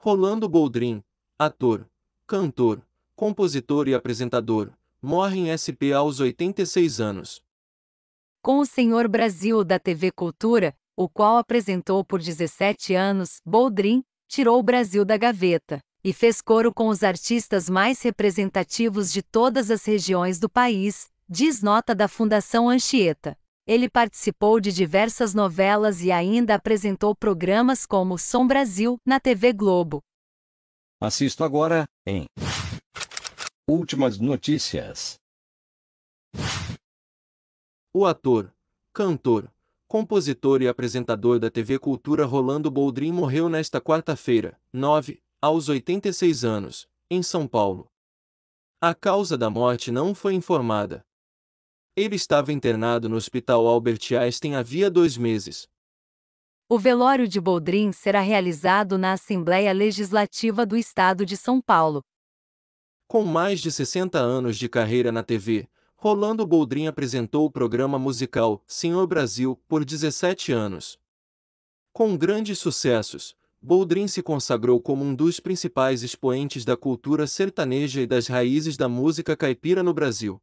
Rolando Boldrin, ator, cantor, compositor e apresentador, morre em SP aos 86 anos. Com o Senhor Brasil da TV Cultura, o qual apresentou por 17 anos, Boldrin tirou o Brasil da gaveta e fez coro com os artistas mais representativos de todas as regiões do país, diz nota da Fundação Anchieta. Ele participou de diversas novelas e ainda apresentou programas como Som Brasil na TV Globo. Assisto agora em Últimas notícias. O ator, cantor, compositor e apresentador da TV Cultura Rolando Boldrin morreu nesta quarta-feira, 9, aos 86 anos, em São Paulo. A causa da morte não foi informada, ele estava internado no Hospital Albert Einstein havia dois meses. O velório de Boldrin será realizado na Assembleia Legislativa do Estado de São Paulo. Com mais de 60 anos de carreira na TV, Rolando Boldrin apresentou o programa musical Senhor Brasil por 17 anos. Com grandes sucessos, Boldrin se consagrou como um dos principais expoentes da cultura sertaneja e das raízes da música caipira no Brasil.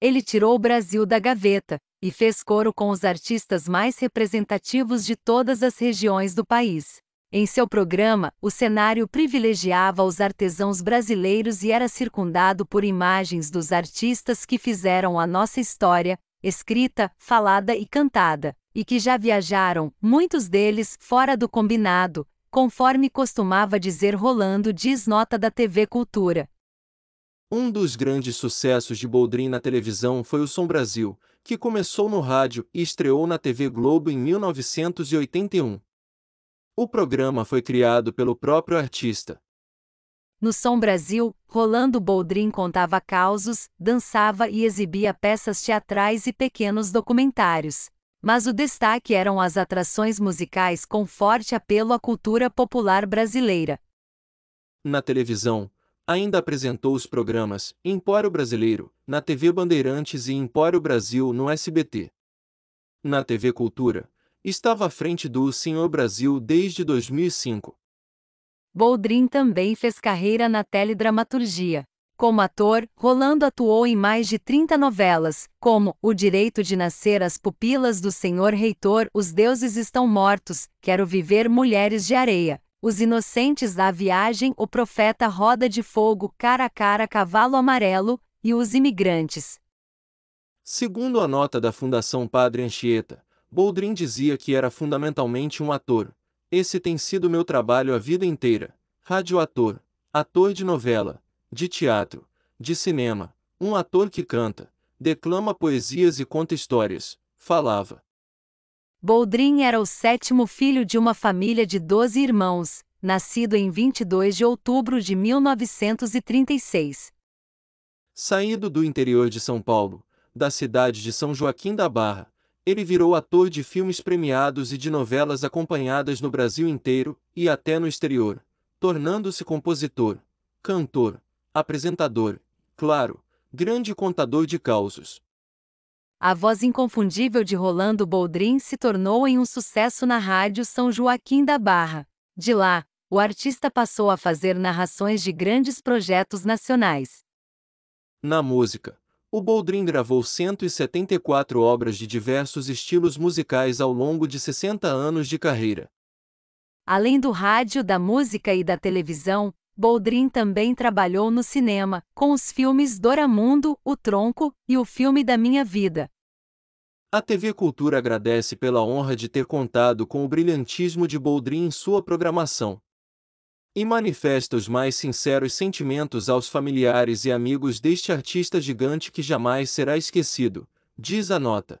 Ele tirou o Brasil da gaveta e fez coro com os artistas mais representativos de todas as regiões do país. Em seu programa, o cenário privilegiava os artesãos brasileiros e era circundado por imagens dos artistas que fizeram a nossa história, escrita, falada e cantada, e que já viajaram, muitos deles, fora do combinado, conforme costumava dizer Rolando Diz Nota da TV Cultura. Um dos grandes sucessos de Boldrin na televisão foi o Som Brasil, que começou no rádio e estreou na TV Globo em 1981. O programa foi criado pelo próprio artista. No Som Brasil, Rolando Boldrin contava causos, dançava e exibia peças teatrais e pequenos documentários. Mas o destaque eram as atrações musicais com forte apelo à cultura popular brasileira. Na televisão, ainda apresentou os programas Empório Brasileiro, na TV Bandeirantes e Empório Brasil no SBT. Na TV Cultura, estava à frente do Senhor Brasil desde 2005. Boldrin também fez carreira na teledramaturgia. Como ator, Rolando atuou em mais de 30 novelas, como O Direito de Nascer As Pupilas do Senhor Reitor Os Deuses Estão Mortos, Quero Viver Mulheres de Areia, os inocentes da viagem, o profeta roda de fogo cara a cara cavalo amarelo, e os imigrantes. Segundo a nota da Fundação Padre Anchieta, Boldrin dizia que era fundamentalmente um ator. Esse tem sido meu trabalho a vida inteira. Radioator, ator de novela, de teatro, de cinema, um ator que canta, declama poesias e conta histórias, falava, Boldrin era o sétimo filho de uma família de 12 irmãos, nascido em 22 de outubro de 1936. Saído do interior de São Paulo, da cidade de São Joaquim da Barra, ele virou ator de filmes premiados e de novelas acompanhadas no Brasil inteiro e até no exterior, tornando-se compositor, cantor, apresentador, claro, grande contador de causos. A voz inconfundível de Rolando Boldrin se tornou em um sucesso na rádio São Joaquim da Barra. De lá, o artista passou a fazer narrações de grandes projetos nacionais. Na música, o Boldrin gravou 174 obras de diversos estilos musicais ao longo de 60 anos de carreira. Além do rádio, da música e da televisão, Boldrin também trabalhou no cinema, com os filmes Doramundo, O Tronco e O Filme da Minha Vida. A TV Cultura agradece pela honra de ter contado com o brilhantismo de Boldrin em sua programação. E manifesta os mais sinceros sentimentos aos familiares e amigos deste artista gigante que jamais será esquecido, diz a nota.